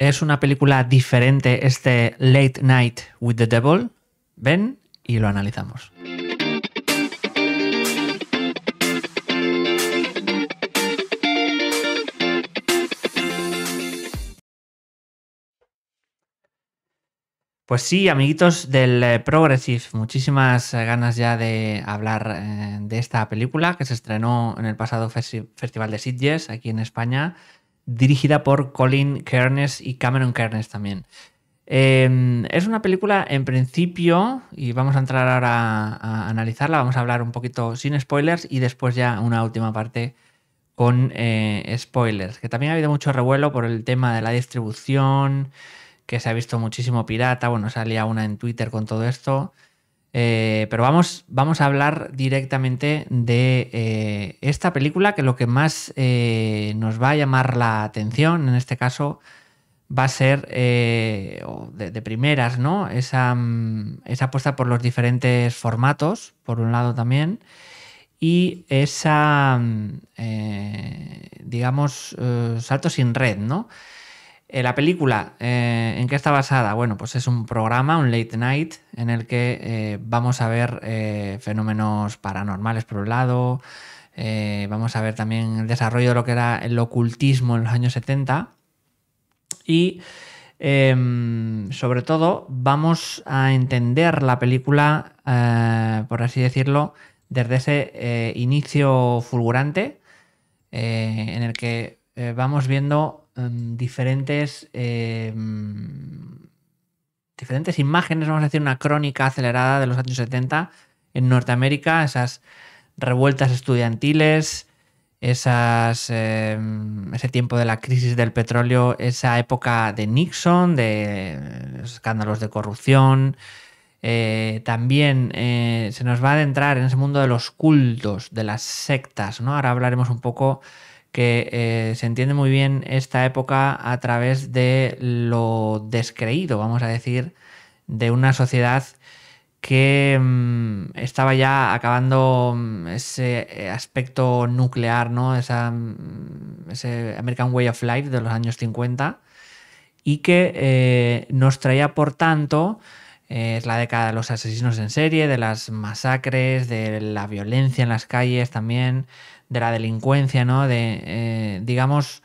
Es una película diferente este Late Night with the Devil. Ven y lo analizamos. Pues sí, amiguitos del eh, Progressive, muchísimas eh, ganas ya de hablar eh, de esta película que se estrenó en el pasado Festival de Sitges aquí en España dirigida por Colin Kearns y Cameron Kearns también. Em, es una película, en principio, y vamos a entrar ahora a, analizarla, vamos a hablar un poquito sin spoilers y después ya una última parte con eh, spoilers, que también ha habido mucho revuelo por el tema de la distribución, que se ha visto muchísimo pirata, bueno, salía una en Twitter con todo esto. Eh, pero vamos, vamos a hablar directamente de eh, esta película, que lo que más eh, nos va a llamar la atención, en este caso, va a ser de, primeras, ¿no? Esa, mm, esa apuesta por los diferentes formatos, por un lado también, y esa, mm, digamos, salto sin red, ¿no? Eh, la película, eh, ¿en qué está basada? Bueno, pues es un programa, un late night, en el que eh, vamos a ver fenómenos paranormales por un lado, vamos a ver también el desarrollo de lo que era el ocultismo en los años 70 y em, sobre todo vamos a entender la película, por así decirlo, desde ese inicio fulgurante en el que vamos viendo Em, diferentes, em, diferentes imágenes, vamos a decir, una crónica acelerada de los años 70 en Norteamérica, esas revueltas estudiantiles, esas, em, ese tiempo de la crisis del petróleo, esa época de Nixon, de escándalos de corrupción. Eh, también eh, se nos va a adentrar en ese mundo de los cultos, de las sectas, ¿no? Ahora hablaremos un poco que eh, se entiende muy bien esta época a través de lo descreído, vamos a decir, de una sociedad que mm, estaba ya acabando mm, ese eh, aspecto nuclear, ¿no? Esa, mm, ese American Way of Life de los años 50 y que eh, nos traía, por tanto, es la década de los asesinos en serie, de las masacres, de la violencia en las calles también, de la delincuencia, ¿no? De, eh, digamos,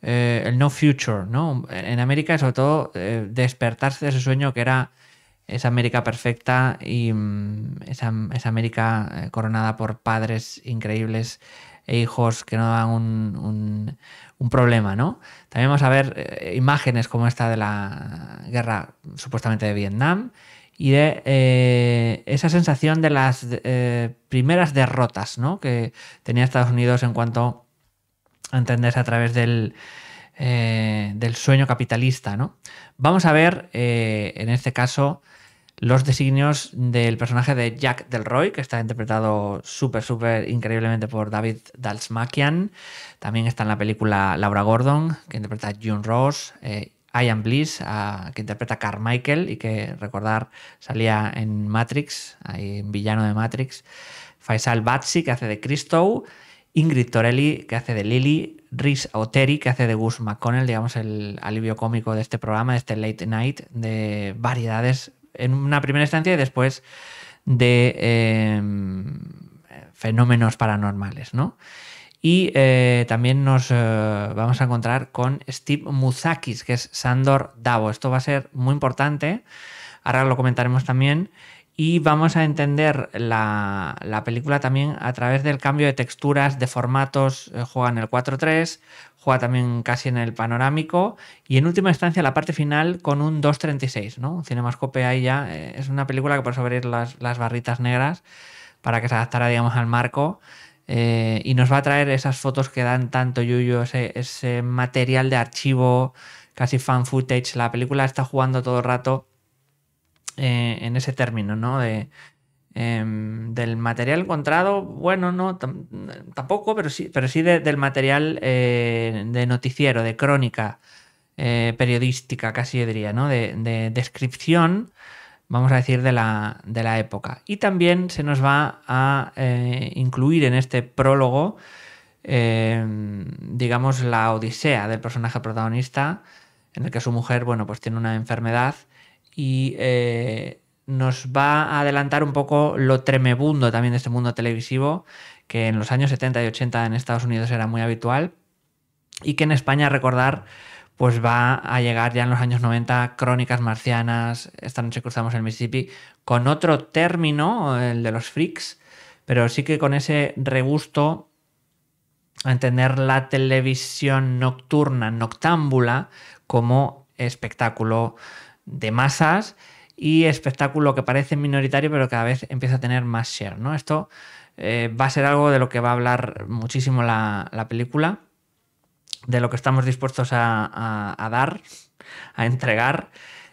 eh, el no future, ¿no? En América, sobre todo, eh, despertarse de ese sueño que era esa América perfecta y mm, esa, América coronada por padres increíbles e hijos que no dan un, un, un problema, ¿no? También vamos a ver imágenes como esta de la guerra supuestamente de Vietnam y de eh, esa sensación de las eh, primeras derrotas que tenía Estados Unidos en cuanto a entenderse a través del, eh, del sueño capitalista. ¿no? Vamos a ver, en este caso, los designios del personaje de Jack Delroy, que está interpretado súper, súper increíblemente por David Dalsmakian. También está en la película Laura Gordon, que interpreta a June Ross, Ian Bliss, que interpreta a Carmichael y que recordar salía en Matrix, ahí en villano de Matrix. Faisal Batsi, que hace de Christo. Ingrid Torelli, que hace de Lily. Rhys Oteri, que hace de Gus McConnell, digamos el alivio cómico de este programa, de este late night, de variedades en una primera instancia y después de em, fenómenos paranormales, ¿no? Y eh, también nos eh, vamos a encontrar con Steve Muzakis, que es Sandor Davo. Esto va a ser muy importante, ahora lo comentaremos también. Y vamos a entender la, película también a través del cambio de texturas, de formatos. Eh, juega en el 4.3, juega también casi en el panorámico. Y en última instancia, la parte final con un 2.36, ¿no? Un cinemascope ahí ya. es una película que por abrir las, las barritas negras para que se adaptara, digamos, al marco. Eh, y nos va a traer esas fotos que dan tanto Yuyo, ese, ese material de archivo, casi fan footage. La película está jugando todo el rato eh, en ese término, ¿no? De, em, del material encontrado, bueno, no, tampoco, pero sí, pero sí del material eh, de noticiero, de crónica periodística, casi diría, ¿no? de descripción vamos a decir, de la, época. Y también se nos va a eh, incluir en este prólogo, eh, digamos, la odisea del personaje protagonista, en el que su mujer, bueno, pues tiene una enfermedad y eh, nos va a adelantar un poco lo tremebundo también de este mundo televisivo, que en los años 70 y 80 en Estados Unidos era muy habitual y que en España recordar pues va a llegar ya en los años 90 Crónicas Marcianas, esta noche cruzamos el Mississippi, con otro término, el de los freaks, pero sí que con ese regusto a entender la televisión nocturna, noctámbula, como espectáculo de masas y espectáculo que parece minoritario, pero cada vez empieza a tener más share. ¿no? Esto eh, va a ser algo de lo que va a hablar muchísimo la, la película de lo que estamos dispuestos a, dar, a entregar.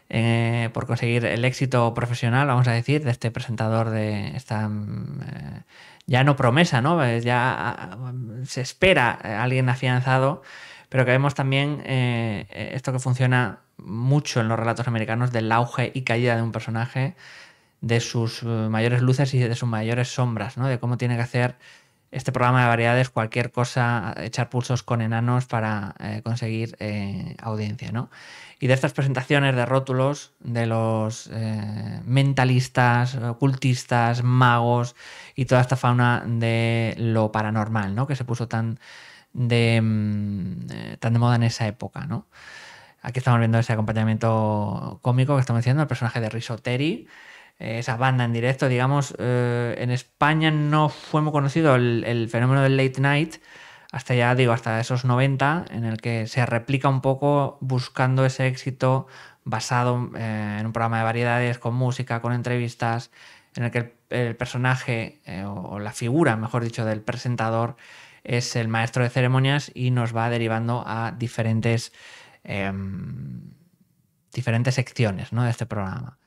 Eh, por conseguir el éxito profesional, vamos a decir, de este presentador de esta mm, eh, ya no promesa, ¿no? Eh, ya ah, ah, se espera alguien afianzado, pero que vemos también esto que funciona mucho en los relatos americanos del auge y caída de un personaje, de sus mayores luces y de sus mayores sombras, ¿no? De cómo tiene que hacer este programa de variedades, cualquier cosa, echar pulsos con enanos para eh, conseguir eh, audiencia, ¿no? Y de estas presentaciones de rótulos de los eh, mentalistas, ocultistas, magos y toda esta fauna de lo paranormal, ¿no? Que se puso tan de, mm, tan de moda en esa época, Aquí estamos viendo ese acompañamiento cómico que estamos diciendo, el personaje de Risoteri. Eh, esa banda en directo, digamos, eh, en España no fue muy conocido el, fenómeno del late night, hasta ya digo, hasta esos 90, en el que se replica un poco buscando ese éxito basado eh, en un programa de variedades, con música, con entrevistas, en el que el, personaje o, la figura, mejor dicho, del presentador es el maestro de ceremonias y nos va derivando a diferentes, em, diferentes secciones ¿no? de este programa.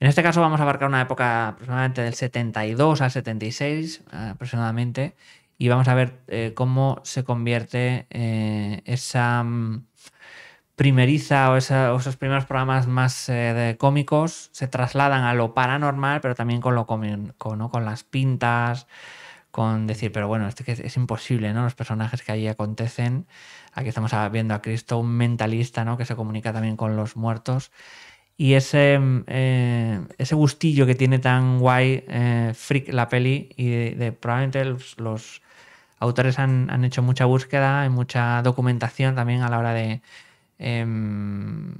En este caso vamos a abarcar una época aproximadamente del 72 al 76 aproximadamente y vamos a ver eh, cómo se convierte eh, esa mm, primeriza o, esos primeros programas más eh, cómicos se trasladan a lo paranormal, pero también con lo con, las pintas, con decir, pero bueno, este que es, imposible, ¿no? Los personajes que allí acontecen. Aquí estamos viendo a Cristo, un mentalista, ¿no? Que se comunica también con los muertos y ese, mm, eh, ese gustillo que tiene tan guay eh, Freak la peli y de, probablemente los, autores han, hecho mucha búsqueda y mucha documentación también a la hora de, em,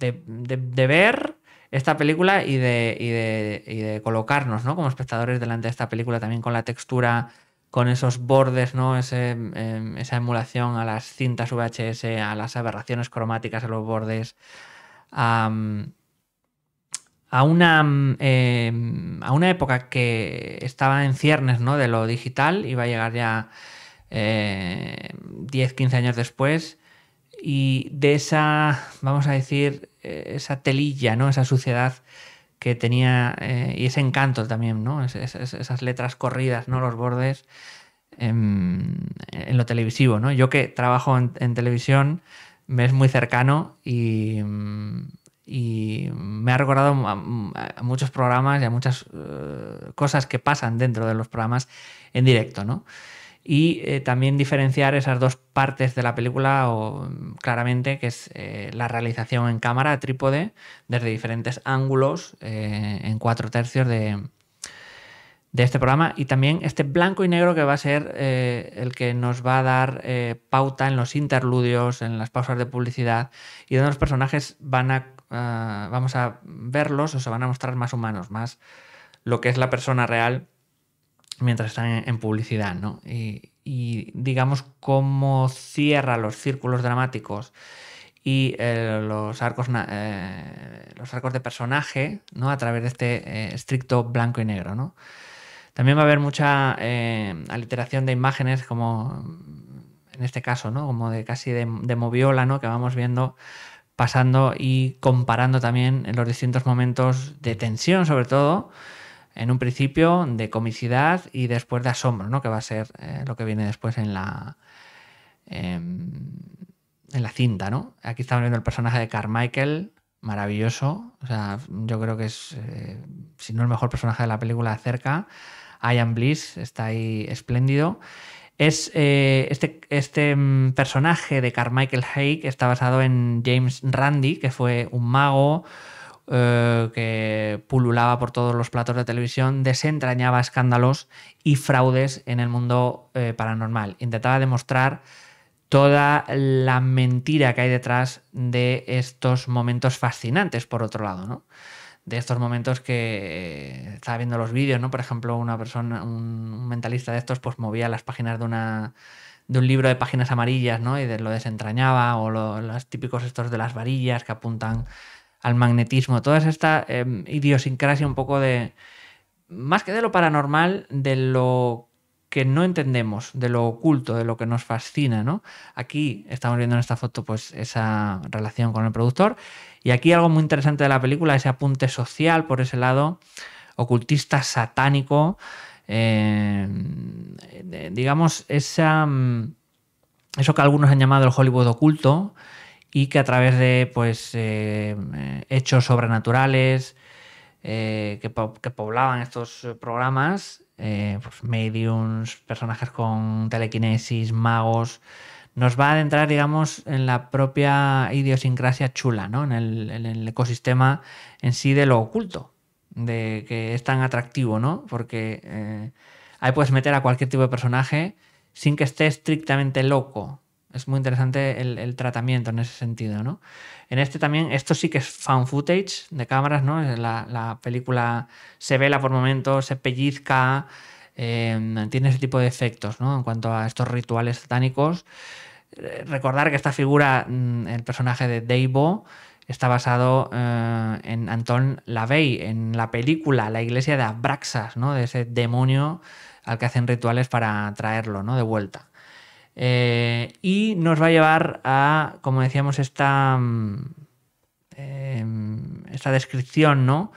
de, ver esta película y de, de, colocarnos como espectadores delante de esta película también con la textura con esos bordes, ¿no? Ese, em, esa emulación a las cintas VHS, a las aberraciones cromáticas en los bordes, Em, a, una, época que estaba en ciernes ¿no? de lo digital, iba a llegar ya 10, eh, 15 años después, y de esa, vamos a decir, eh, esa telilla, ¿no? esa suciedad que tenía, eh, y ese encanto también, ¿no? esas letras corridas, ¿no? los bordes em, en, lo televisivo. ¿no? Yo que trabajo en televisión, me es muy cercano y, y me ha recordado a, muchos programas y a muchas eh, cosas que pasan dentro de los programas en directo, Y eh, también diferenciar esas dos partes de la película o, claramente, que es eh, la realización en cámara, trípode, desde diferentes ángulos, en cuatro tercios de, de este programa y también este blanco y negro que va a ser eh, el que nos va a dar eh, pauta en los interludios, en las pausas de publicidad y donde los personajes van a, ah, vamos a verlos o se van a mostrar más humanos, más lo que es la persona real mientras están en, publicidad, ¿no? Y, digamos cómo cierra los círculos dramáticos y eh, los, arcos, los arcos de personaje, ¿no? A través de este estricto blanco y negro, ¿no? También va a haber mucha eh, aliteración de imágenes, como en este caso, ¿no? Como de casi de, moviola, ¿no? Que vamos viendo pasando y comparando también en los distintos momentos de tensión, sobre todo, en un principio de comicidad y después de asombro, ¿no? Que va a ser eh, lo que viene después en la em, en la cinta, ¿no? Aquí estamos viendo el personaje de Carmichael, maravilloso, o sea, yo creo que es eh, si no el mejor personaje de la película de cerca. Ian Bliss está ahí espléndido. Es, eh, este, este mm, personaje de Carmichael Haig está basado en James Randi, que fue un mago eh, que pululaba por todos los platos de televisión, desentrañaba escándalos y fraudes en el mundo eh, paranormal. Intentaba demostrar toda la mentira que hay detrás de estos momentos fascinantes, por otro lado, ¿no? de estos momentos que eh, estaba viendo los vídeos, ¿no? Por ejemplo, una persona, un mentalista de estos, pues movía las páginas de una de un libro de páginas amarillas, ¿no? Y de, lo desentrañaba, o los típicos estos de las varillas que apuntan al magnetismo, toda esta em, idiosincrasia un poco de, más que de lo paranormal, de lo que no entendemos, de lo oculto, de lo que nos fascina, ¿no? Aquí estamos viendo en esta foto pues esa relación con el productor y aquí algo muy interesante de la película, ese apunte social por ese lado, ocultista, satánico, eh, eh, digamos, mm, eso que algunos han llamado el Hollywood oculto y que a través de pues, eh, hechos sobrenaturales que poblaban estos programas, eh, pues, mediums, personajes con telequinesis, magos, nos va a adentrar, digamos, en la propia idiosincrasia chula, ¿no? En el, ecosistema en sí de lo oculto, de que es tan atractivo, ¿no? Porque eh, ahí puedes meter a cualquier tipo de personaje sin que esté estrictamente loco, es muy interesante el, tratamiento en ese sentido, ¿no? En este también, esto sí que es fan footage de cámaras, ¿no? La, la película se vela por momentos, se pellizca, eh, tiene ese tipo de efectos, ¿no? En cuanto a estos rituales satánicos. Eh, recordar que esta figura, mm, el personaje de Deibo, está basado eh, en Anton Lavey, en la película La iglesia de Abraxas, ¿no? De ese demonio al que hacen rituales para traerlo, ¿no? De vuelta. Eh, y nos va a llevar a, como decíamos, mm, em, esta, descripción, ¿no?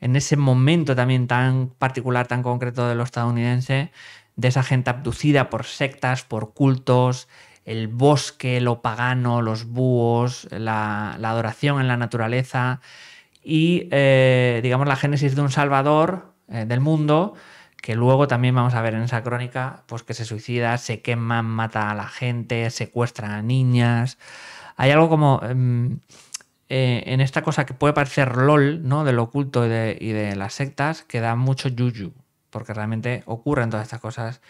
En ese momento también tan particular, tan concreto de lo estadounidense, de esa gente abducida por sectas, por cultos, el bosque, lo pagano, los búhos, la, adoración en la naturaleza y, eh, digamos, la génesis de un salvador eh, del mundo que luego también vamos a ver en esa crónica, pues que se suicida, se quema, mata a la gente, secuestra a niñas. Hay algo como em, eh, en esta cosa que puede parecer LOL, ¿no? De lo oculto y de, las sectas, que da mucho yuyu, porque realmente ocurren todas estas cosas.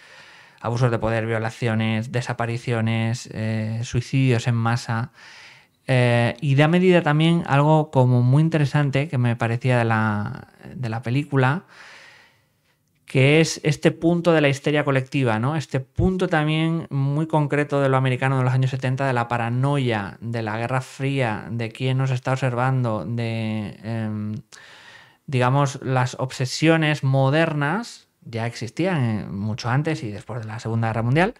Abusos de poder, violaciones, desapariciones, eh, suicidios en masa. Eh, y da medida también algo como muy interesante que me parecía de la, de la película, que es este punto de la histeria colectiva, ¿no? Este punto también muy concreto de lo americano de los años 70, de la paranoia, de la Guerra Fría, de quién nos está observando, de, em, digamos, las obsesiones modernas, ya existían eh, mucho antes y después de la Segunda Guerra Mundial,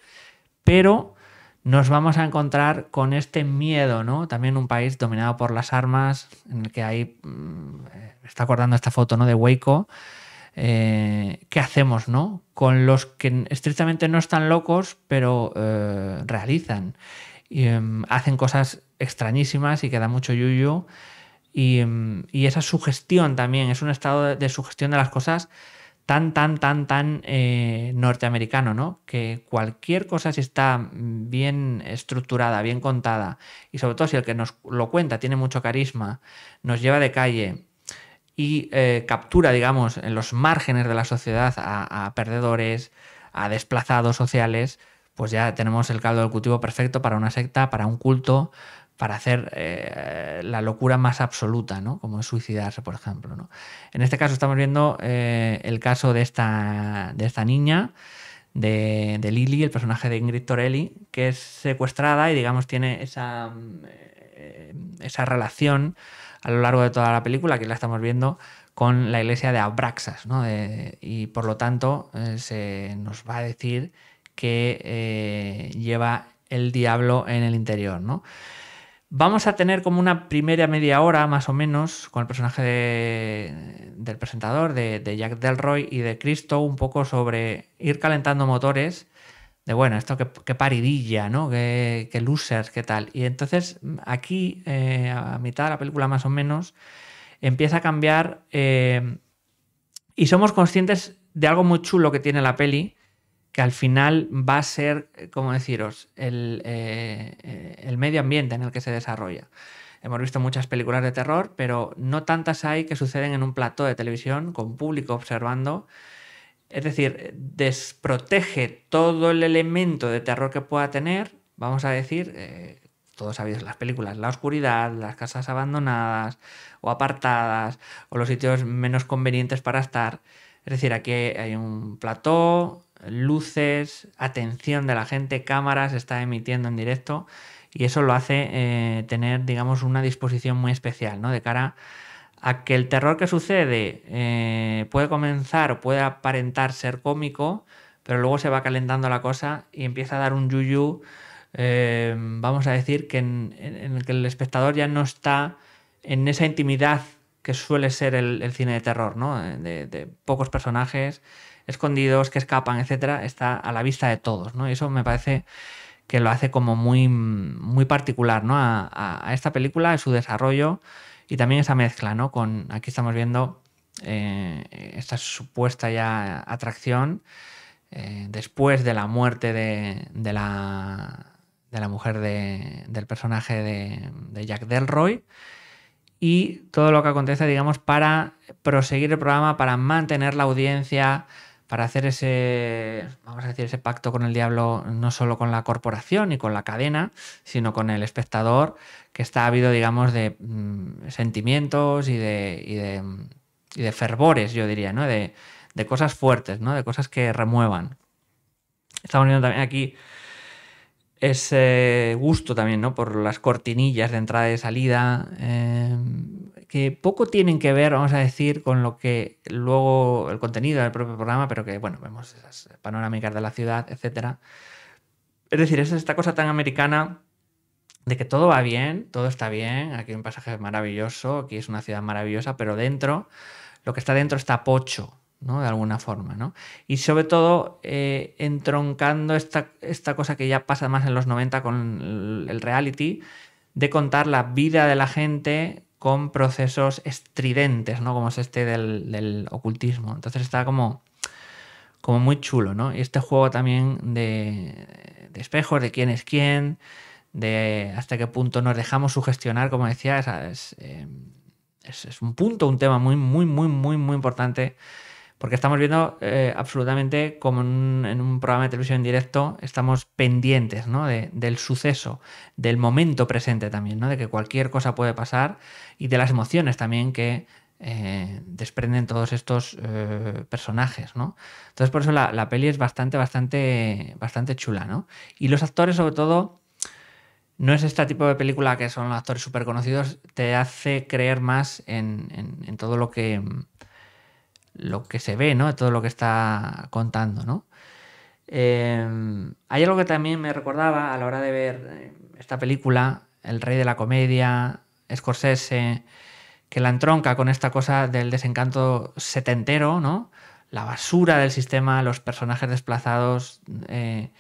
pero nos vamos a encontrar con este miedo, ¿no? También un país dominado por las armas, en el que ahí, mm, eh, está acordando esta foto, ¿no? De Waco eh, qué hacemos, ¿no? Con los que estrictamente no están locos, pero eh, realizan. Y, em, hacen cosas extrañísimas y queda mucho yuyu. Y, em, esa sugestión también, es un estado de, sugestión de las cosas tan, tan, tan, tan eh, norteamericano, ¿no? Que cualquier cosa si está bien estructurada, bien contada, y sobre todo si el que nos lo cuenta tiene mucho carisma, nos lleva de calle, y eh, captura, digamos, en los márgenes de la sociedad a, perdedores, a desplazados sociales, pues ya tenemos el caldo del cultivo perfecto para una secta, para un culto, para hacer eh, la locura más absoluta, ¿no? Como es suicidarse, por ejemplo. ¿no? En este caso estamos viendo eh, el caso de esta, de esta niña, de, de, Lily, el personaje de Ingrid Torelli, que es secuestrada y, digamos, tiene esa, esa relación a lo largo de toda la película, que la estamos viendo con la iglesia de Abraxas, ¿no? Eh, y por lo tanto eh, se nos va a decir que eh, lleva el diablo en el interior, Vamos a tener como una primera media hora más o menos con el personaje del presentador, de, de Jack Delroy y de Cristo, un poco sobre ir calentando motores de bueno, esto qué, paridilla, ¿no? Qué, losers, qué tal. Y entonces aquí, eh, a mitad de la película más o menos, empieza a cambiar eh, y somos conscientes de algo muy chulo que tiene la peli, que al final va a ser, eh, como deciros, el, el medio ambiente en el que se desarrolla. Hemos visto muchas películas de terror, pero no tantas hay que suceden en un plató de televisión con público observando es decir, desprotege todo el elemento de terror que pueda tener, vamos a decir, eh, todos sabéis las películas, la oscuridad, las casas abandonadas o apartadas, o los sitios menos convenientes para estar. Es decir, aquí hay un plató, luces, atención de la gente, cámaras, está emitiendo en directo y eso lo hace eh, tener, digamos, una disposición muy especial, ¿no? De cara a a que el terror que sucede eh, puede comenzar, o puede aparentar ser cómico, pero luego se va calentando la cosa y empieza a dar un yuyu, eh, vamos a decir, que en, el que el espectador ya no está en esa intimidad que suele ser el, cine de terror, ¿no? Eh, de, pocos personajes escondidos que escapan, etcétera, está a la vista de todos, ¿no? Y eso me parece que lo hace como muy, muy particular, ¿no? a, a esta película, a su desarrollo y también esa mezcla, ¿no? Con, aquí estamos viendo eh, esta supuesta ya atracción eh, después de la muerte de, la, de la, mujer del personaje de, Jack Delroy y todo lo que acontece, digamos, para proseguir el programa, para mantener la audiencia, para hacer ese, vamos a decir, ese pacto con el diablo, no solo con la corporación y con la cadena, sino con el espectador, que está habido, digamos, de mm, sentimientos y de, y de, y fervores, yo diría, ¿no? De, de, cosas fuertes, ¿no? De cosas que remuevan. Estamos viendo también aquí ese gusto también, ¿no? Por las cortinillas de entrada y salida. Eh, que poco tienen que ver, vamos a decir, con lo que luego el contenido del propio programa, pero que, bueno, vemos esas panorámicas de la ciudad, etc. Es decir, es esta cosa tan americana de que todo va bien, todo está bien, aquí hay un pasaje maravilloso, aquí es una ciudad maravillosa, pero dentro, lo que está dentro está pocho, ¿no? De alguna forma, ¿no? Y sobre todo eh, entroncando esta, esta, cosa que ya pasa más en los 90 con el reality, de contar la vida de la gente con procesos estridentes, ¿no? Como es este del, ocultismo. Entonces está como, como muy chulo, ¿no? Y este juego también de, espejos, de quién es quién, de hasta qué punto nos dejamos sugestionar, como decía, eh, es, es, un punto, un tema muy, muy, muy, muy, muy importante porque estamos viendo eh, absolutamente como en un programa de televisión en directo, estamos pendientes ¿no? del suceso, del momento presente también, ¿no? de que cualquier cosa puede pasar y de las emociones también que eh, desprenden todos estos eh, personajes. ¿no? Entonces por eso la, peli es bastante, bastante, bastante chula. ¿no? Y los actores sobre todo... No es este tipo de película que son los actores súper conocidos, te hace creer más en todo lo que, lo que se ve, ¿no? Todo lo que está contando, ¿no? Em, hay algo que también me recordaba a la hora de ver eh, esta película, El Rey de la Comedia, Scorsese, que la entronca con esta cosa del desencanto setentero, ¿no? La basura del sistema, los personajes desplazados, eh,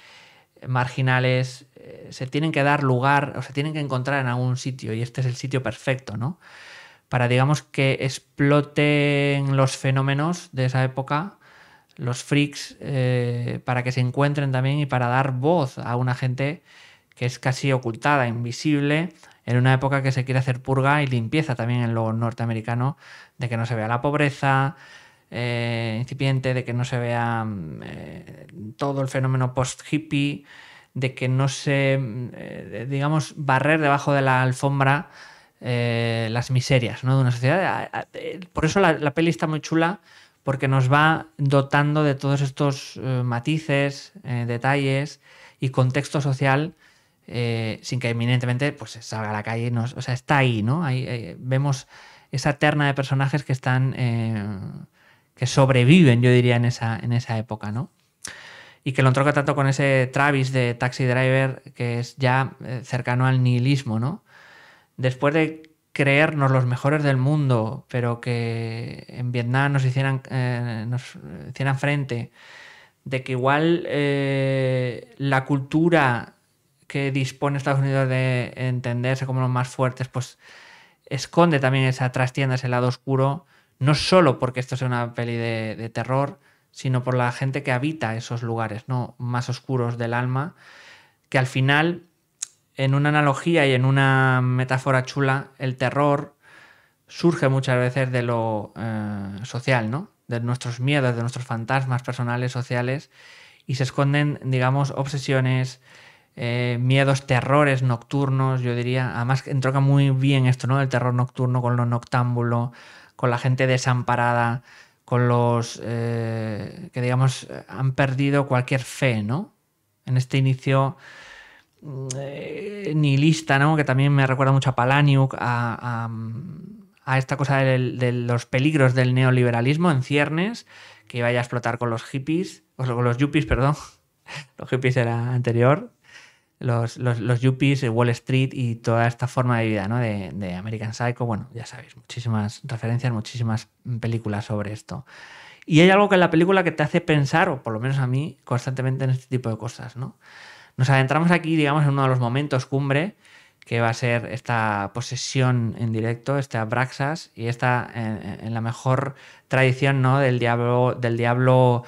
marginales, eh, se tienen que dar lugar o se tienen que encontrar en algún sitio y este es el sitio perfecto, ¿no? para, digamos, que exploten los fenómenos de esa época, los freaks, eh, para que se encuentren también y para dar voz a una gente que es casi ocultada, invisible, en una época que se quiere hacer purga y limpieza también en lo norteamericano, de que no se vea la pobreza eh, incipiente, de que no se vea mm, eh, todo el fenómeno post-hippie, de que no se, mm, digamos, barrer debajo de la alfombra eh, las miserias ¿no? de una sociedad. Ah, ah, eh, por eso la, peli está muy chula, porque nos va dotando de todos estos eh, matices, detalles y contexto social. sin que eminentemente pues, salga a la calle, nos, o sea, está ahí, ¿no? Ahí, vemos esa terna de personajes que están que sobreviven, yo diría, en esa, en esa época, ¿no? Y que lo entroca tanto con ese Travis de Taxi Driver, que es ya cercano al nihilismo, ¿no? después de creernos los mejores del mundo, pero que en Vietnam nos hicieran, eh, frente, de que igual eh, la cultura que dispone Estados Unidos de entenderse como los más fuertes, pues esconde también esa trastienda, ese lado oscuro, no solo porque esto sea una peli de, de terror, sino por la gente que habita esos lugares ¿no? más oscuros del alma, que al final en una analogía y en una metáfora chula, el terror surge muchas veces de lo eh, social, ¿no? De nuestros miedos, de nuestros fantasmas personales, sociales, y se esconden, digamos, obsesiones, eh, miedos, terrores nocturnos, yo diría. Además, entroca muy bien esto, ¿no? El terror nocturno con lo noctámbulo, con la gente desamparada, con los eh, que, digamos, han perdido cualquier fe, ¿no? En este inicio eh, ni nihilista, ¿no? Que también me recuerda mucho a Palaniuk, a, esta cosa de, los peligros del neoliberalismo en ciernes, que vaya a explotar con los hippies, o con los yuppies, perdón. Los hippies era anterior. Los, los, los yuppies, eh, Wall Street y toda esta forma de vida, ¿no? De, de American Psycho. Bueno, ya sabéis, muchísimas referencias, muchísimas películas sobre esto. Y hay algo que en la película que te hace pensar, o por lo menos a mí, constantemente en este tipo de cosas, ¿no? Nos adentramos aquí, digamos, en uno de los momentos cumbre, que va a ser esta posesión en directo, este Abraxas, y esta en, la mejor tradición ¿no? del diablo, del diablo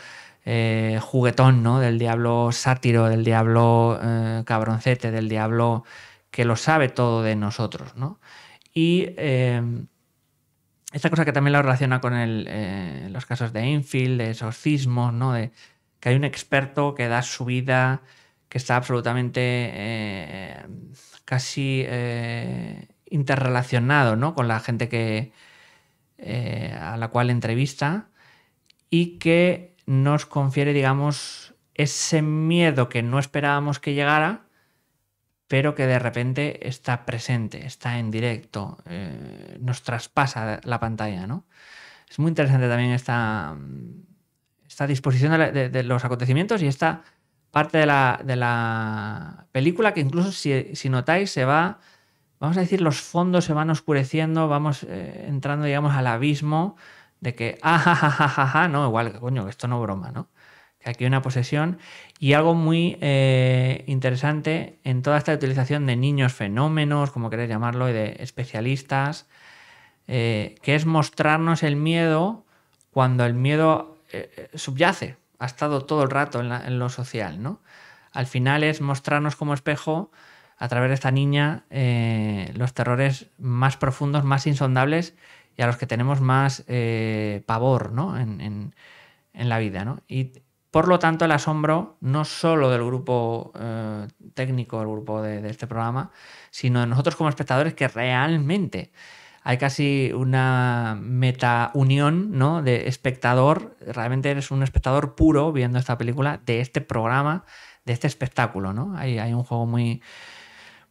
eh, juguetón, del diablo sátiro, del diablo eh, cabroncete, del diablo que lo sabe todo de nosotros. ¿no? Y eh, esta cosa que también la relaciona con el, los casos de Enfield, de exorcismo ¿no? de que hay un experto que da su vida que está absolutamente eh, casi eh, interrelacionado ¿no? con la gente que, eh, a la cual entrevista y que nos confiere, digamos, ese miedo que no esperábamos que llegara, pero que de repente está presente, está en directo, nos traspasa la pantalla. ¿no? Es muy interesante también esta, esta disposición de los acontecimientos y esta parte de la, película que incluso si, notáis se va, vamos a decir, los fondos se van oscureciendo, vamos eh, entrando, digamos, al abismo de que, ah, ja, ja, ja, no, igual, coño, esto no broma, ¿no? Que aquí hay una posesión y algo muy eh, interesante en toda esta utilización de niños fenómenos, como queréis llamarlo, y de especialistas, eh, que es mostrarnos el miedo cuando el miedo subyace, ha estado todo el rato en, lo social, ¿no? Al final es mostrarnos como espejo a través de esta niña eh, los terrores más profundos, más insondables y a los que tenemos más eh, pavor en, la vida. Y por lo tanto el asombro no solo del grupo eh, técnico, el grupo de, este programa, sino de nosotros como espectadores que realmente hay casi una meta unión, ¿no? De espectador, realmente eres un espectador puro viendo esta película, de este programa, de este espectáculo, ¿no? Hay, un juego muy,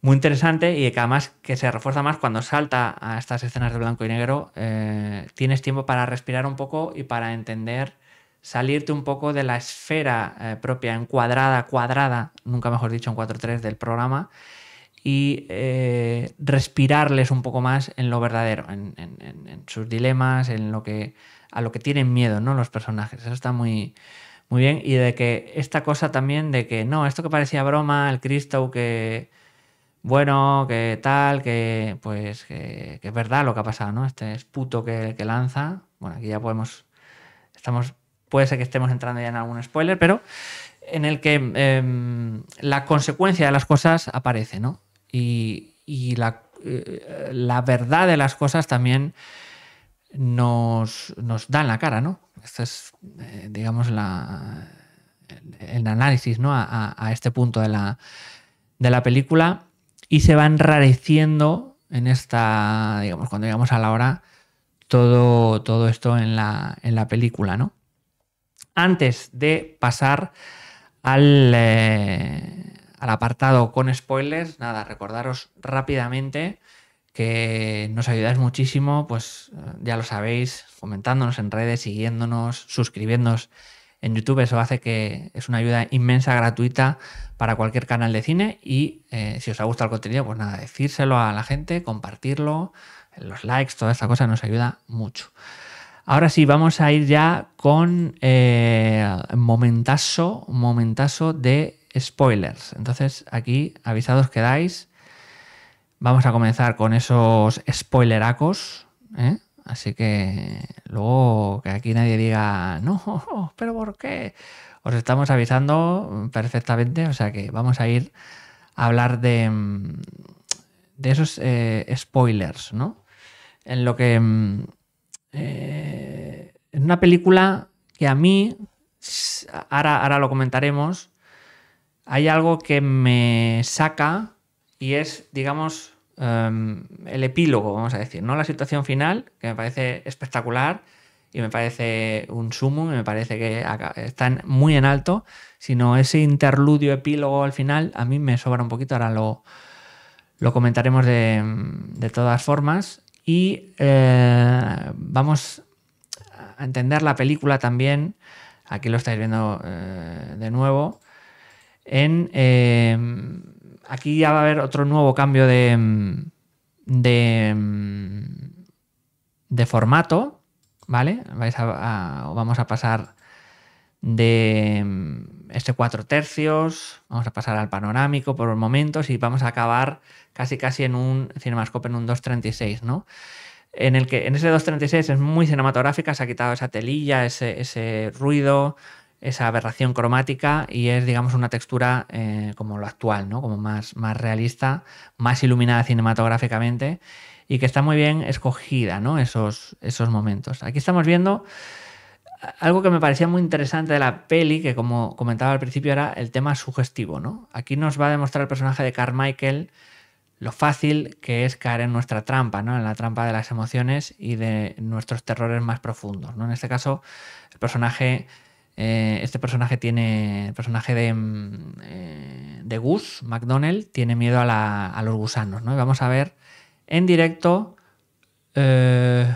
muy interesante y que además que se refuerza más cuando salta a estas escenas de blanco y negro, eh, tienes tiempo para respirar un poco y para entender, salirte un poco de la esfera eh, propia encuadrada, cuadrada, nunca mejor dicho en 4.3 del programa y eh, respirarles un poco más en lo verdadero, en, sus dilemas, en lo que a lo que tienen miedo, ¿no? Los personajes. Eso está muy, muy bien. Y de que esta cosa también de que no, esto que parecía broma, el Cristo que bueno, que tal, que pues que, es verdad lo que ha pasado, ¿no? Este es puto que, lanza. Bueno, aquí ya podemos. Estamos. Puede ser que estemos entrando ya en algún spoiler, pero en el que em, la consecuencia de las cosas aparece, ¿no? y, eh, la, verdad de las cosas también nos, nos da en la cara, ¿no? Este es, eh, digamos, el análisis ¿no? a, este punto de la, de la película y se va enrareciendo en esta, digamos, cuando llegamos a la hora, todo, todo esto en la, película, ¿no? Antes de pasar al, eh, al apartado con spoilers, nada, recordaros rápidamente que nos ayudáis muchísimo, pues eh, ya lo sabéis, comentándonos en redes, siguiéndonos, suscribiéndonos en YouTube. Eso hace que es una ayuda inmensa, gratuita para cualquier canal de cine. Y eh, si os ha gustado el contenido, pues nada, decírselo a la gente, compartirlo, los likes, toda esta cosa nos ayuda mucho. Ahora sí, vamos a ir ya con eh, momentazo, momentazo de spoilers. Entonces aquí avisados quedáis. Vamos a comenzar con esos spoileracos. ¿eh? Así que luego que aquí nadie diga, no, pero ¿por qué? Os estamos avisando perfectamente, o sea que vamos a ir a hablar de, de esos eh, spoilers, ¿no? En lo que... Eh, en una película que a mí, ahora, ahora lo comentaremos, hay algo que me saca y es, digamos, em, el epílogo, vamos a decir, ¿no? La situación final, que me parece espectacular y me parece un sumo, me parece que están muy en alto, sino ese interludio epílogo al final a mí me sobra un poquito, ahora lo, lo comentaremos de, todas formas. Y eh, vamos a entender la película también, aquí lo estáis viendo eh, de nuevo, Em, aquí ya va a haber otro nuevo cambio de... Em, em, de, formato, ¿vale? vamos a pasar de este 4 tercios, vamos a pasar al panorámico por momento, y vamos a acabar casi casi en un cinemascope en un 236, ¿no? En el que en ese 236 es muy cinematográfica, se ha quitado esa telilla, ese ruido, esa aberración cromática y es, digamos, una textura eh, como lo actual, ¿no? Como más, más realista, más iluminada cinematográficamente y que está muy bien escogida, ¿no? Esos, esos momentos. Aquí estamos viendo algo que me parecía muy interesante de la peli, que como comentaba al principio, era el tema sugestivo, ¿no? Aquí nos va a demostrar el personaje de Carmichael lo fácil que es caer en nuestra trampa, ¿no? En la trampa de las emociones y de nuestros terrores más profundos, ¿no? En este caso, el personaje eh, este personaje tiene. El personaje de, mm, eh, de Gus, McDonnell, tiene miedo a, los gusanos, ¿no? Y vamos a ver en directo. Eh,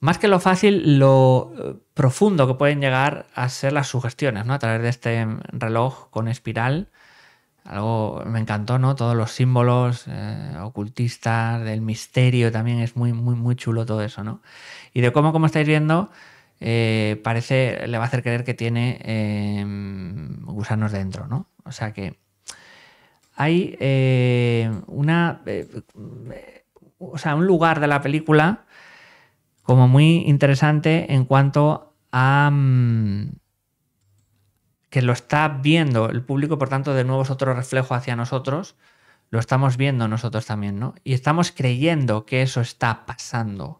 más que lo fácil, lo profundo que pueden llegar a ser las sugestiones, ¿no? A través de este reloj con espiral. Algo me encantó, ¿no? Todos los símbolos ocultistas, del misterio también es muy, muy, muy chulo todo eso, ¿no? Y de cómo, como estáis viendo, eh, parece, le va a hacer creer que tiene em, gusanos dentro, ¿no? O sea que hay eh, una, eh, o sea, un lugar de la película como muy interesante en cuanto a mm, que lo está viendo el público, por tanto, de nuevo es otro reflejo hacia nosotros, lo estamos viendo nosotros también, Y estamos creyendo que eso está pasando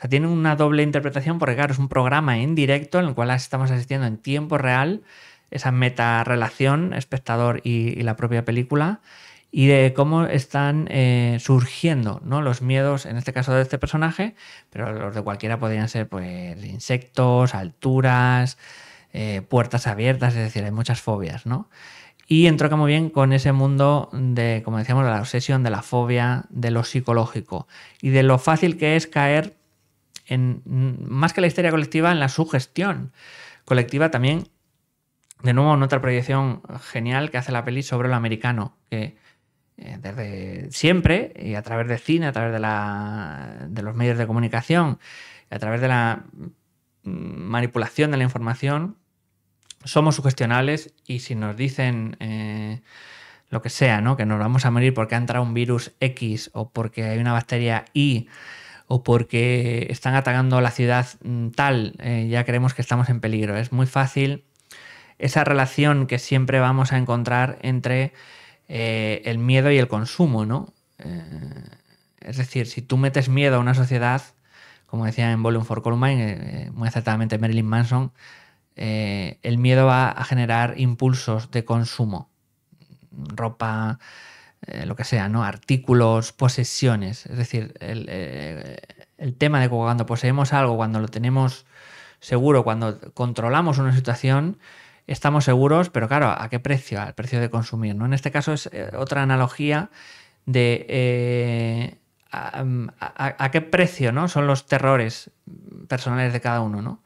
sea, tiene una doble interpretación porque, claro, es un programa en directo en el cual estamos asistiendo en tiempo real esa meta relación espectador y, la propia película y de cómo están eh, surgiendo ¿no? los miedos, en este caso de este personaje, pero los de cualquiera podrían ser pues, insectos, alturas, eh, puertas abiertas, es decir, hay muchas fobias, ¿no? Y entroca muy bien con ese mundo de, como decíamos, la obsesión, de la fobia, de lo psicológico y de lo fácil que es caer más que la histeria colectiva, en la sugestión colectiva también. De nuevo, en otra proyección genial que hace la peli sobre lo americano, que eh, desde siempre, y a través de cine, a través de, los medios de comunicación, a través de la manipulación de la información, somos sugestionables y si nos dicen eh, lo que sea, ¿no? que nos vamos a morir porque ha entrado un virus X o porque hay una bacteria Y o porque están atacando la ciudad mm, tal, eh, ya creemos que estamos en peligro. Es muy fácil esa relación que siempre vamos a encontrar entre eh, el miedo y el consumo, ¿no? Eh, es decir, si tú metes miedo a una sociedad, como decía en Volume for Columbine, muy acertadamente Marilyn Manson, el miedo va a generar impulsos de consumo, ropa, eh, lo que sea, ¿no? Artículos, posesiones. Es decir, el, eh, tema de que cuando poseemos algo, cuando lo tenemos seguro, cuando controlamos una situación, estamos seguros, pero claro, ¿a qué precio? Al precio de consumir, ¿no? En este caso es eh, otra analogía de mm, a, qué precio ¿no? son los terrores personales de cada uno,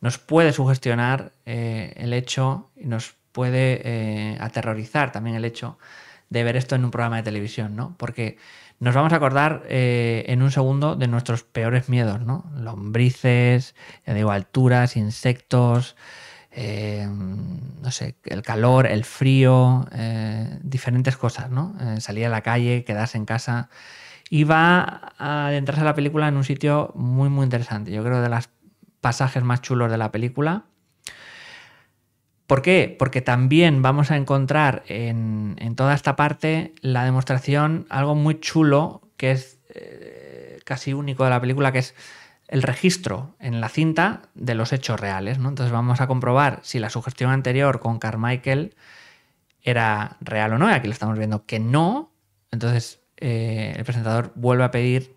Nos puede sugestionar el hecho y nos puede aterrorizar también el hecho de ver esto en un programa de televisión, ¿no? Porque nos vamos a acordar eh, en un segundo de nuestros peores miedos, ¿no? Lombrices, digo, alturas, insectos, eh, no sé, el calor, el frío, eh, diferentes cosas, ¿no? salir a la calle, quedarse en casa. Y va a adentrarse a la película en un sitio muy, muy interesante. Yo creo de los pasajes más chulos de la película ¿Por qué? Porque también vamos a encontrar en, toda esta parte la demostración, algo muy chulo, que es eh, casi único de la película, que es el registro en la cinta de los hechos reales. ¿no? Entonces vamos a comprobar si la sugestión anterior con Carmichael era real o no. Y aquí lo estamos viendo que no. Entonces eh, el presentador vuelve a pedir,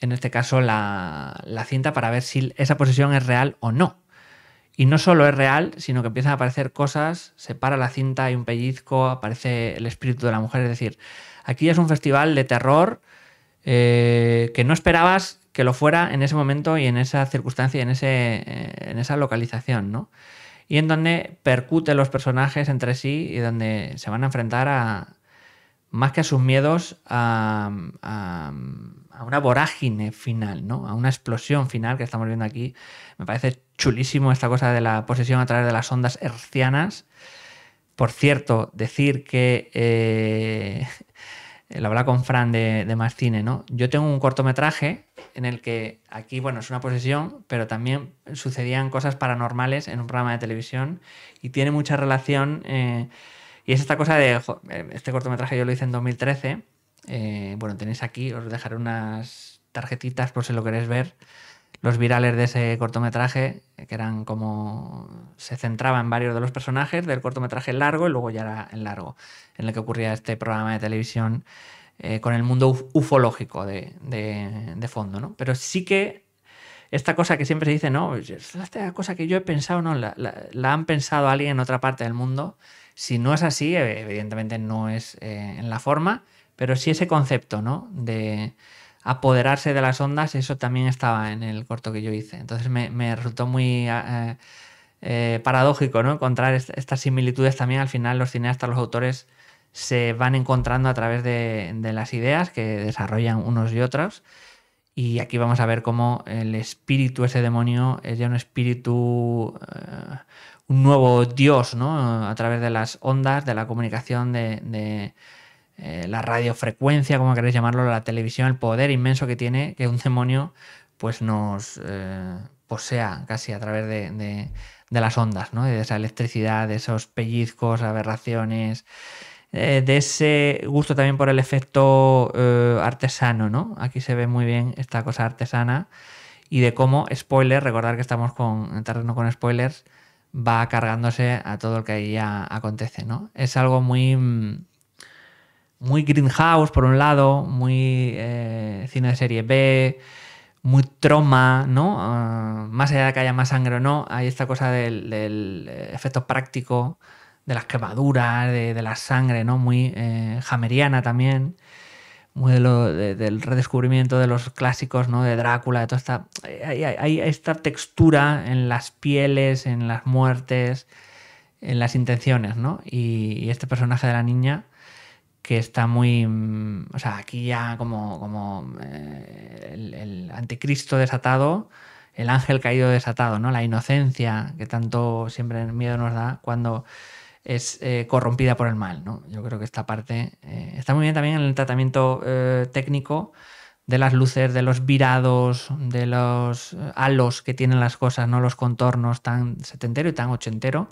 en este caso, la, la cinta para ver si esa posesión es real o no. Y no solo es real, sino que empiezan a aparecer cosas, se para la cinta, hay un pellizco, aparece el espíritu de la mujer. Es decir, aquí es un festival de terror eh, que no esperabas que lo fuera en ese momento y en esa circunstancia y en, eh, en esa localización, ¿no? Y en donde percute los personajes entre sí y donde se van a enfrentar a, más que a sus miedos, a a una vorágine final, ¿no? A una explosión final que estamos viendo aquí. Me parece chulísimo esta cosa de la posesión a través de las ondas hercianas. Por cierto, decir que eh, lo con Fran de, de ¿no? Yo tengo un cortometraje en el que aquí, bueno, es una posesión, pero también sucedían cosas paranormales en un programa de televisión y tiene mucha relación. Eh, y es esta cosa de, eh, este cortometraje yo lo hice en 2013, eh, bueno, tenéis aquí, os dejaré unas tarjetitas por si lo queréis ver. Los virales de ese cortometraje, eh, que eran como. se centraba en varios de los personajes del cortometraje largo y luego ya era el largo, en el que ocurría este programa de televisión eh, con el mundo ufológico de, fondo, ¿no? Pero sí que esta cosa que siempre se dice, no, esta cosa que yo he pensado, no, la, han pensado alguien en otra parte del mundo si no es así, e, evidentemente no es eh, en la forma, pero sí ese concepto, ¿no? De apoderarse de las ondas, eso también estaba en el corto que yo hice. Entonces me, resultó muy eh, eh, paradójico, ¿no? Encontrar estas similitudes también. Al final, los cineastas, los autores se van encontrando a través de, las ideas que desarrollan unos y otros. Y aquí vamos a ver cómo el espíritu, ese demonio, es ya un espíritu un nuevo Dios, ¿no? A través de las ondas, de la comunicación, de, eh, la radiofrecuencia, como queréis llamarlo, la televisión, el poder inmenso que tiene que un demonio pues nos eh, posea casi a través de, las ondas, ¿no? De esa electricidad, de esos pellizcos, aberraciones, eh, de ese gusto también por el efecto artesano, ¿no? Aquí se ve muy bien esta cosa artesana y de cómo, spoiler, recordar que estamos con, en terreno con spoilers, va cargándose a todo lo que ahí acontece, ¿no? Es algo muy muy greenhouse por un lado, muy eh, cine de serie B, muy troma, ¿no? Ah, más allá de que haya más sangre o no, hay esta cosa del, eh, efecto práctico, de las quemaduras, de, la sangre, ¿no? Muy jameriana eh, también del redescubrimiento de los clásicos, ¿no? De Drácula, de toda esta. Hay, esta textura en las pieles, en las muertes, en las intenciones, ¿no? Y, este personaje de la niña que está muy. Mm, o sea, aquí ya como, como eh, el, el, anticristo desatado, el ángel caído desatado, ¿no? La inocencia que tanto siempre el miedo nos da cuando es eh, corrompida por el mal. ¿no? Yo creo que esta parte eh, está muy bien también en el tratamiento eh, técnico de las luces, de los virados, de los halos que tienen las cosas, ¿no? los contornos tan setentero y tan ochentero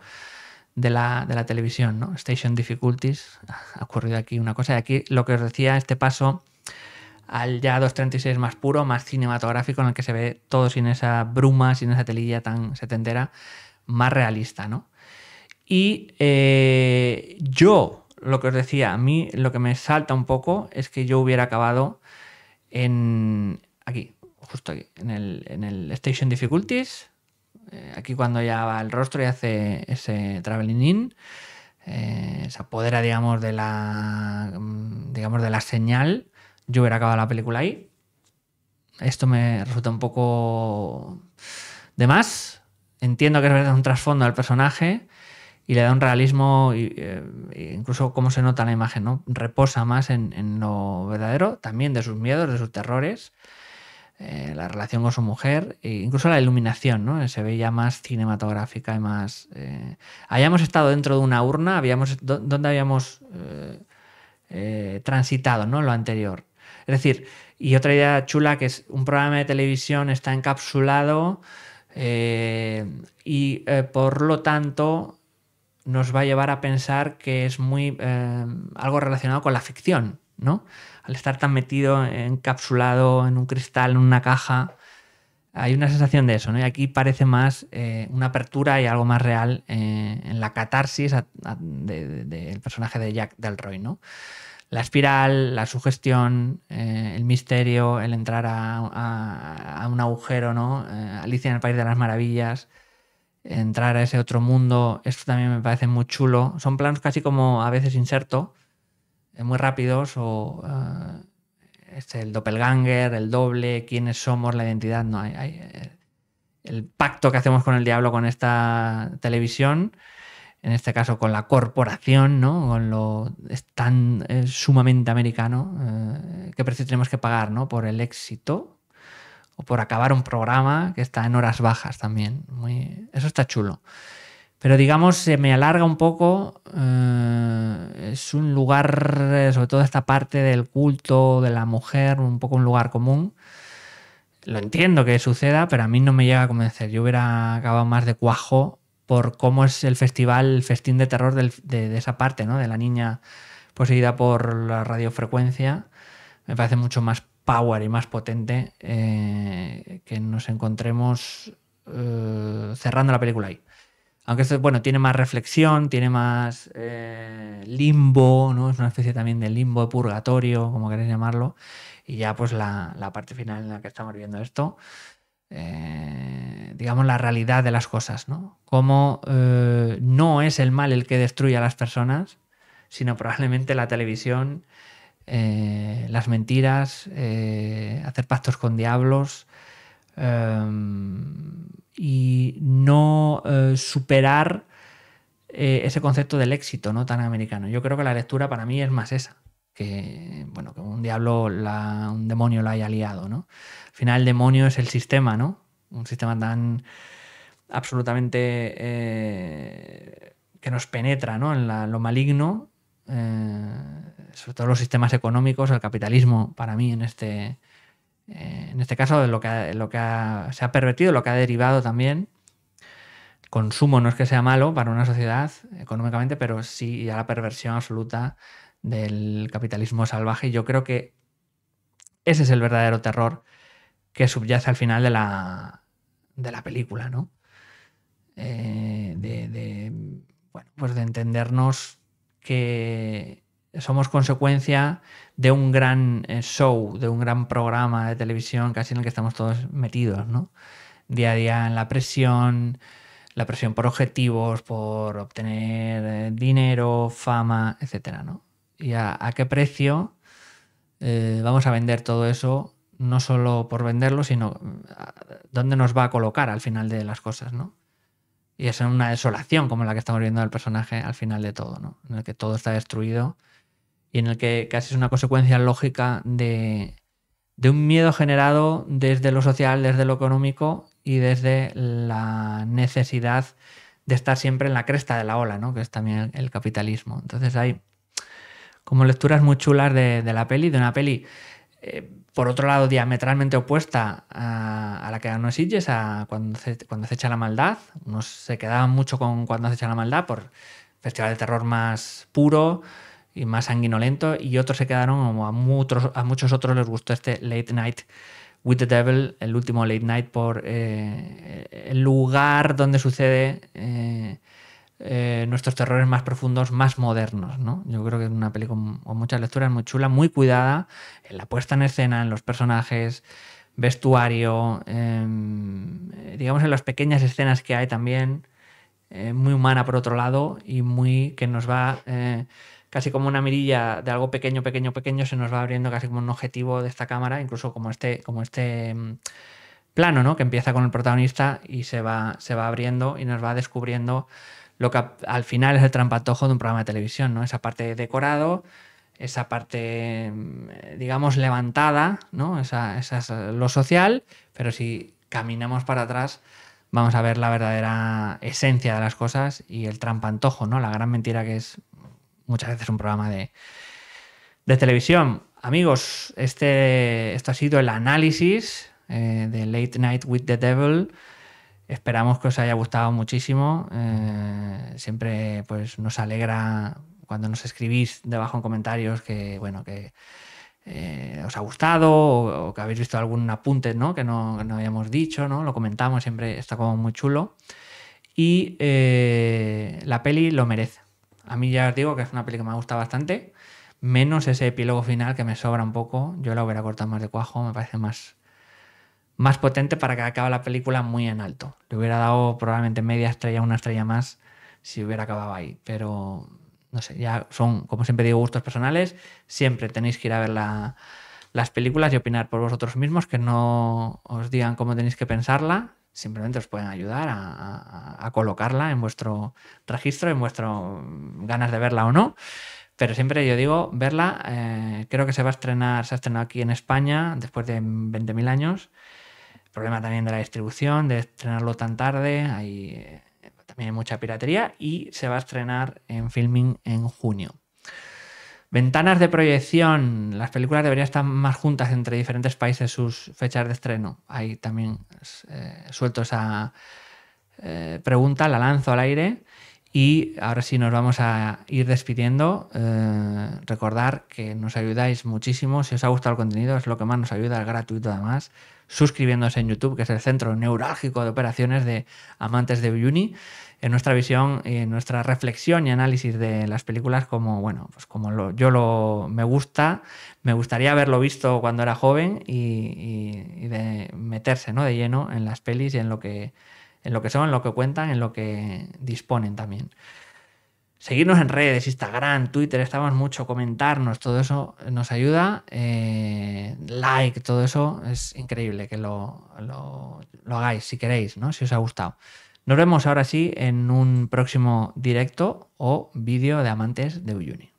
de la, de la televisión. ¿no? Station Difficulties, ha ocurrido aquí una cosa. Y aquí lo que os decía, este paso al ya 236 más puro, más cinematográfico, en el que se ve todo sin esa bruma, sin esa telilla tan setentera, más realista, ¿no? Y eh, yo, lo que os decía, a mí lo que me salta un poco es que yo hubiera acabado en aquí, justo aquí, en el, en el Station Difficulties. Eh, aquí cuando ya va el rostro y hace ese traveling in. Eh, se apodera, digamos, de la. Mm, digamos, de la señal. Yo hubiera acabado la película ahí. Esto me resulta un poco de más. Entiendo que es un trasfondo al personaje y le da un realismo, eh, e incluso cómo se nota la imagen, ¿no? Reposa más en, lo verdadero, también de sus miedos, de sus terrores, eh, la relación con su mujer, e incluso la iluminación, ¿no? Se ve ya más cinematográfica y más. Eh, habíamos estado dentro de una urna, habíamos, donde habíamos transitado, ¿no? Lo anterior. Es decir, y otra idea chula que es un programa de televisión está encapsulado. y por lo tanto nos va a llevar a pensar que es muy eh, algo relacionado con la ficción, ¿no? Al estar tan metido, encapsulado en un cristal, en una caja, hay una sensación de eso, ¿no? Y aquí parece más eh, una apertura y algo más real eh, en la catarsis del personaje de Jack Delroy, ¿no? La espiral, la sugestión, el misterio, el entrar a, a un agujero, ¿no? Alicia en el País de las Maravillas, entrar a ese otro mundo, esto también me parece muy chulo. Son planos casi como a veces inserto, eh, muy rápidos, o eh, el doppelganger, el doble, quiénes somos, la identidad, no hay, eh, el pacto que hacemos con el diablo con esta televisión, en este caso con la corporación, ¿no? Con lo tan sumamente americano, qué precio tenemos que pagar, ¿no? Por el éxito, o por acabar un programa que está en horas bajas también. eso está chulo. Pero digamos, se me alarga un poco. Eh, es un lugar, eh, sobre todo esta parte del culto de la mujer, un poco un lugar común. Lo entiendo que suceda, pero a mí no me llega a convencer. Yo hubiera acabado más de cuajo por cómo es el festival, el festín de terror de, de, esa parte, ¿no? De la niña poseída por la radiofrecuencia. Me parece mucho más power y más potente eh, que nos encontremos eh, cerrando la película ahí. Aunque esto, bueno, tiene más reflexión, tiene más eh, limbo, ¿no? Es una especie también de limbo, de purgatorio, como queréis llamarlo. Y ya pues la, parte final en la que estamos viendo esto, digamos, la realidad de las cosas, ¿no? Cómo no es el mal el que destruye a las personas, sino probablemente la televisión eh, las mentiras, eh, hacer pactos con diablos em, y no eh, superar ese concepto del éxito no tan americano. Yo creo que la lectura para mí es más esa que bueno un diablo un demonio la haya liado no al final el demonio es el sistema no un sistema tan absolutamente que nos penetra ¿no? en lo maligno eh, sobre todo los sistemas económicos, el capitalismo, para mí en este, eh, en este caso, lo que, lo que se ha pervertido, lo que ha derivado también. consumo no es que sea malo para una sociedad económicamente, pero sí a la perversión absoluta del capitalismo salvaje. Yo creo que ese es el verdadero terror que subyace al final de la, película, ¿no? Eh, bueno, pues de entendernos que somos consecuencia de un gran eh, show, de un gran programa de televisión casi en el que estamos todos metidos, ¿no? Día a día en la presión, la presión por objetivos, por obtener eh, dinero, fama, etcétera, ¿no? ¿Y a, qué precio eh, vamos a vender todo eso? No solo por venderlo, sino mm, dónde nos va a colocar al final de las cosas, ¿no? Y es una desolación como la que estamos viendo del personaje al final de todo, ¿no? En el que todo está destruido y en el que casi es una consecuencia lógica de, un miedo generado desde lo social, desde lo económico y desde la necesidad de estar siempre en la cresta de la ola, ¿no? Que es también el, capitalismo. Entonces hay como lecturas muy chulas de, de la peli, de una peli eh, por otro lado, diametralmente opuesta a, la que no Sitges, a cuando, cuando acecha la maldad. Unos se quedaban mucho con cuando acecha la maldad por festival de terror más puro y más sanguinolento, y otros se quedaron como a, muchos, a muchos otros les gustó este Late Night with the Devil, el último Late Night, por eh, el lugar donde sucede. Eh, eh, nuestros terrores más profundos, más modernos. ¿no? Yo creo que es una película con, muchas lecturas, muy chula, muy cuidada en la puesta en escena, en los personajes, vestuario, em, eh, digamos en las pequeñas escenas que hay también, eh, muy humana por otro lado y muy que nos va... Casi como una mirilla de algo pequeño, pequeño, pequeño, se nos va abriendo casi como un objetivo de esta cámara, incluso como este, como este em, plano, ¿no? Que empieza con el protagonista y se va, se va abriendo y nos va descubriendo lo que al final es el trampantojo de un programa de televisión, ¿no? Esa parte decorado, esa parte, mm, digamos, levantada, ¿no? Esa, es lo social, pero si caminamos para atrás vamos a ver la verdadera esencia de las cosas y el trampantojo, ¿no? La gran mentira que es muchas veces un programa de, televisión. Amigos, este, esto ha sido el análisis eh, de Late Night with the Devil. Esperamos que os haya gustado muchísimo. Eh, siempre pues, nos alegra cuando nos escribís debajo en comentarios que, bueno, que eh, os ha gustado o, que habéis visto algún apunte ¿no? que no, no, habíamos dicho, ¿no? Lo comentamos, siempre está como muy chulo. Y eh, la peli lo merece. A mí ya os digo que es una peli que me gusta bastante, menos ese epílogo final que me sobra un poco. Yo la hubiera cortado más de cuajo, me parece más, más potente para que acabe la película muy en alto. Le hubiera dado probablemente media estrella, una estrella más si hubiera acabado ahí. Pero no sé, ya son, como siempre digo, gustos personales. Siempre tenéis que ir a ver las películas y opinar por vosotros mismos, que no os digan cómo tenéis que pensarla. Simplemente os pueden ayudar a, colocarla en vuestro registro, en vuestro ganas de verla o no. Pero siempre yo digo, verla, eh, creo que se va a estrenar, se ha estrenado aquí en España después de 20.000 años problema también de la distribución, de estrenarlo tan tarde, hay, eh, también mucha piratería y se va a estrenar en filming en junio. Ventanas de proyección, las películas deberían estar más juntas entre diferentes países sus fechas de estreno. Ahí también eh, suelto esa eh, pregunta, la lanzo al aire. Y ahora sí nos vamos a ir despidiendo. recordar que nos ayudáis muchísimo. Si os ha gustado el contenido, es lo que más nos ayuda, es gratuito además suscribiéndose en YouTube, que es el centro neurálgico de operaciones de amantes de Uyuni, en nuestra visión, y en nuestra reflexión y análisis de las películas como, bueno, pues como lo, yo me gusta, me gustaría haberlo visto cuando era joven y, de meterse ¿no? de lleno en las pelis y en lo que en lo que son, en lo que cuentan, en lo que disponen también seguirnos en redes, Instagram, Twitter, estamos mucho, comentarnos, todo eso nos ayuda. Eh, like, todo eso es increíble que lo, lo, hagáis si queréis, ¿no? Si os ha gustado. Nos vemos ahora sí en un próximo directo o vídeo de amantes de Uyuni.